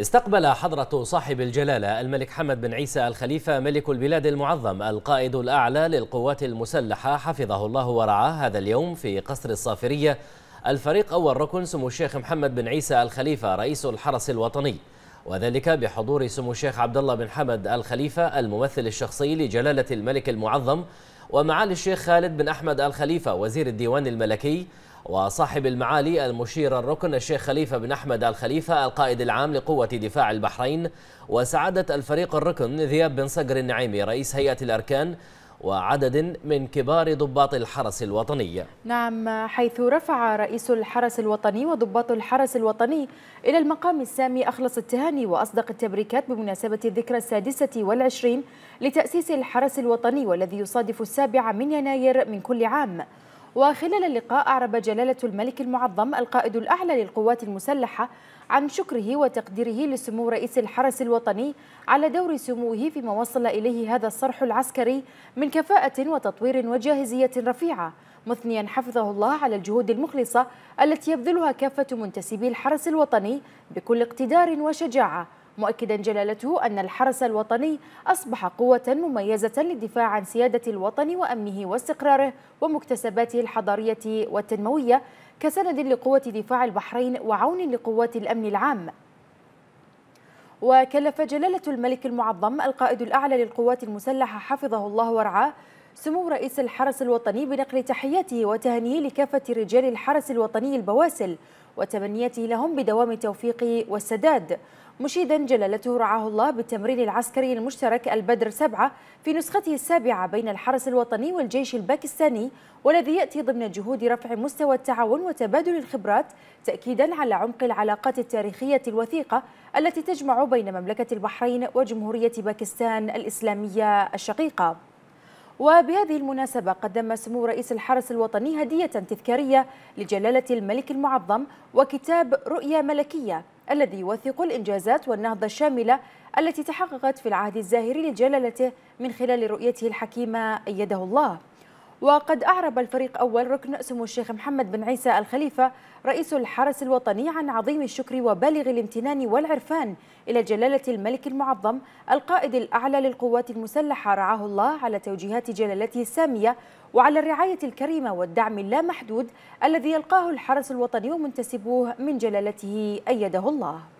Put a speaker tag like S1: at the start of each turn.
S1: استقبل حضرة صاحب الجلالة الملك حمد بن عيسى الخليفة ملك البلاد المعظم القائد الأعلى للقوات المسلحة حفظه الله ورعاه هذا اليوم في قصر الصافرية الفريق أول ركن سمو الشيخ محمد بن عيسى الخليفة رئيس الحرس الوطني وذلك بحضور سمو الشيخ عبد الله بن حمد الخليفة الممثل الشخصي لجلالة الملك المعظم ومعالي الشيخ خالد بن أحمد الخليفة وزير الديوان الملكي وصاحب المعالي المشير الركن الشيخ خليفة بن أحمد الخليفة القائد العام لقوة دفاع البحرين وسعادة الفريق الركن ذياب بن صقر النعيمي رئيس هيئة الأركان وعدد من كبار ضباط الحرس الوطني
S2: نعم حيث رفع رئيس الحرس الوطني وضباط الحرس الوطني إلى المقام السامي أخلص التهاني وأصدق التبريكات بمناسبة الذكرى السادسة والعشرين لتأسيس الحرس الوطني والذي يصادف السابع من يناير من كل عام وخلال اللقاء أعرب جلالة الملك المعظم القائد الأعلى للقوات المسلحة عن شكره وتقديره لسمو رئيس الحرس الوطني على دور سموه فيما وصل إليه هذا الصرح العسكري من كفاءة وتطوير وجاهزية رفيعة مثنيا حفظه الله على الجهود المخلصة التي يبذلها كافة منتسبي الحرس الوطني بكل اقتدار وشجاعة مؤكدا جلالته أن الحرس الوطني أصبح قوة مميزة للدفاع عن سيادة الوطن وأمنه واستقراره ومكتسباته الحضارية والتنموية كسند لقوة دفاع البحرين وعون لقوات الأمن العام وكلف جلالة الملك المعظم القائد الأعلى للقوات المسلحة حفظه الله ورعاه سمو رئيس الحرس الوطني بنقل تحياته وتهنيه لكافة رجال الحرس الوطني البواسل وتمنيته لهم بدوام التوفيق والسداد مشيدا جلالته رعاه الله بالتمرين العسكري المشترك البدر سبعة في نسخته السابعة بين الحرس الوطني والجيش الباكستاني والذي يأتي ضمن جهود رفع مستوى التعاون وتبادل الخبرات تأكيدا على عمق العلاقات التاريخية الوثيقة التي تجمع بين مملكة البحرين وجمهورية باكستان الإسلامية الشقيقة وبهذه المناسبة قدم سمو رئيس الحرس الوطني هدية تذكارية لجلالة الملك المعظم وكتاب رؤية ملكية الذي يوثق الإنجازات والنهضة الشاملة التي تحققت في العهد الزاهري لجلالته من خلال رؤيته الحكيمة أيده الله وقد أعرب الفريق أول ركن سمو الشيخ محمد بن عيسى الخليفة رئيس الحرس الوطني عن عظيم الشكر وبالغ الامتنان والعرفان إلى جلالة الملك المعظم القائد الأعلى للقوات المسلحة رعاه الله على توجيهات جلالته السامية وعلى الرعاية الكريمة والدعم اللامحدود الذي يلقاه الحرس الوطني ومنتسبوه من جلالته أيده الله